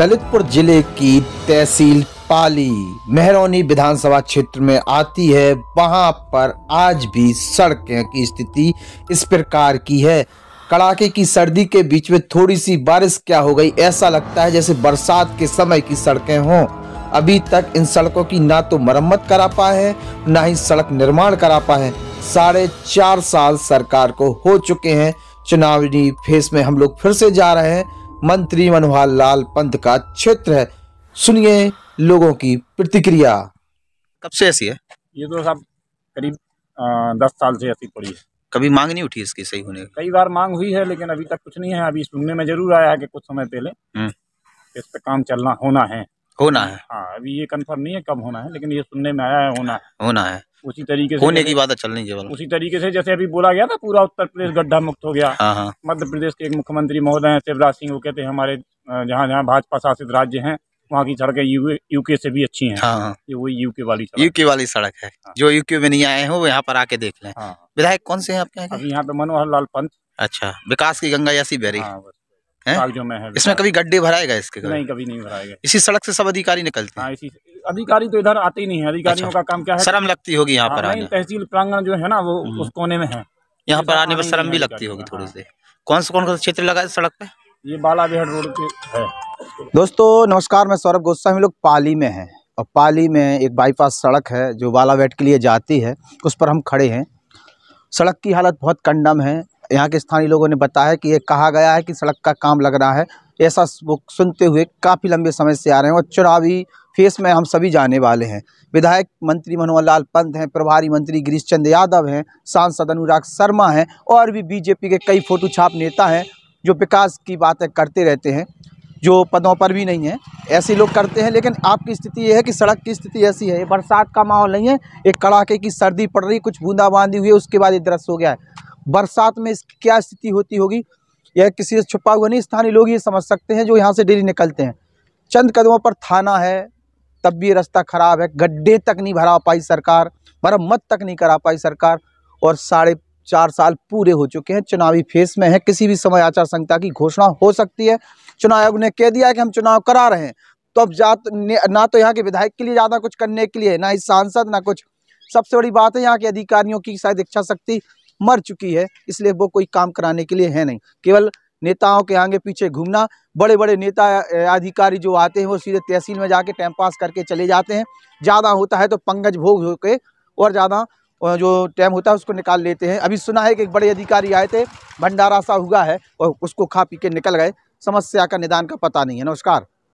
ललितपुर जिले की तहसील पाली मेहरौनी विधानसभा क्षेत्र में आती है वहां पर आज भी सड़कें की स्थिति इस प्रकार की है कड़ाके की सर्दी के बीच में थोड़ी सी बारिश क्या हो गई ऐसा लगता है जैसे बरसात के समय की सड़कें हों अभी तक इन सड़कों की ना तो मरम्मत करा पाए हैं ना ही सड़क निर्माण करा पाए हैं साढ़े चार साल सरकार को हो चुके हैं चुनावी फेस में हम लोग फिर से जा रहे हैं मंत्री मनोहर लाल पंत का क्षेत्र है सुनिए लोगों की प्रतिक्रिया कब से ऐसी है ये तो साहब करीब दस साल से ऐसी पड़ी है कभी मांग नहीं उठी इसकी सही होने कई बार मांग हुई है लेकिन अभी तक कुछ नहीं है अभी सुनने में जरूर आया है कि कुछ समय पहले हम्म। इस पे काम चलना होना है होना है हाँ अभी ये कंफर्म नहीं है कब होना है लेकिन ये सुनने में आया है होना है होना है उसी तरीके से होने की बात चलने चाहिए उसी तरीके से जैसे अभी बोला गया था पूरा उत्तर प्रदेश गड्ढा मुक्त हो गया हाँ, हाँ। मध्य प्रदेश के एक मुख्यमंत्री महोदय हैं शिवराज सिंह वो कहते हैं हमारे जहाँ जहाँ भाजपा शासित राज्य हैं वहाँ की सड़कें यूके से भी अच्छी हैं हाँ, हाँ। ये वही यूके वाली सड़क यूके वाली सड़क है हाँ। जो यूके में नहीं आए हो वो यहाँ पर आके देख लें हाँ। विधायक कौन से हैं आपके यहाँ यहाँ पे मनोहर लाल पंत अच्छा विकास की गंगा यासी बहरी हाँ, में है इसमें कभी गड्ढे भराएगा इसके नहीं कभी नहीं भराएगा इसी सड़क से सब अधिकारी निकलते हैं इसी अधिकारी तो इधर आते ही नहीं है अधिकारियों अच्छा। का काम क्या है शर्म लगती होगी यहाँ हाँ, पर तहसील प्रांगण जो है ना वो हम्म। उस कोने में है यहाँ पर आने पर शर्म भी लगती होगी थोड़ी सी कौन सा कौन सा क्षेत्र लगा है सड़क पे ये बाला बिहार रोड पे है दोस्तों नमस्कार मैं सौरभ गोस्वामी हम लोग पाली में हैं और पाली में एक बाईपास सड़क है जो बालावेट के लिए जाती है उस पर हम खड़े हैं सड़क की हालत बहुत कंडम है यहाँ के स्थानीय लोगों ने बताया कि ये कहा गया है कि सड़क का काम लग रहा है ऐसा सुनते हुए काफ़ी लंबे समय से आ रहे हैं और चुनावी फेस में हम सभी जाने वाले हैं विधायक मंत्री मनोहर लाल पंत हैं प्रभारी मंत्री गिरीश चंद यादव हैं सांसद अनुराग शर्मा हैं और भी बीजेपी के कई फोटो छाप नेता हैं जो विकास की बातें करते रहते हैं जो पदों पर भी नहीं है ऐसे लोग करते हैं लेकिन आपकी स्थिति ये है कि सड़क की स्थिति ऐसी है बरसात का माहौल नहीं है एक कड़ाके की सर्दी पड़ रही कुछ बूंदाबांदी हुई है उसके बाद ये दृश्य हो गया है बरसात में क्या स्थिति होती होगी यह किसी से छुपा हुआ नहीं स्थानीय लोग ये समझ सकते हैं जो यहाँ से डेली निकलते हैं चंद कदमों पर थाना है तब भी रास्ता ख़राब है गड्ढे तक नहीं भरा पाई सरकार मरम्मत तक नहीं करा पाई सरकार और साढ़े चार साल पूरे हो चुके हैं चुनावी फेस में है किसी भी समय आचार संहिता की घोषणा हो सकती है चुनाव आयोग ने कह दिया है कि हम चुनाव करा रहे हैं तो अब जा ना तो यहाँ के विधायक के लिए ज़्यादा कुछ करने के लिए ना ही सांसद ना कुछ सबसे बड़ी बात है यहाँ के अधिकारियों की शायद इच्छा शक्ति मर चुकी है इसलिए वो कोई काम कराने के लिए है नहीं केवल नेताओं के आगे पीछे घूमना बड़े बड़े नेता अधिकारी जो आते हैं वो सीधे तहसील में जाके टाइम पास करके चले जाते हैं ज़्यादा होता है तो पंगज भोग होकर और ज़्यादा जो टाइम होता है उसको निकाल लेते हैं अभी सुना है कि एक बड़े अधिकारी आए थे भंडारा सा हुआ है और उसको खा पी के निकल गए समस्या का निदान का पता नहीं है नमस्कार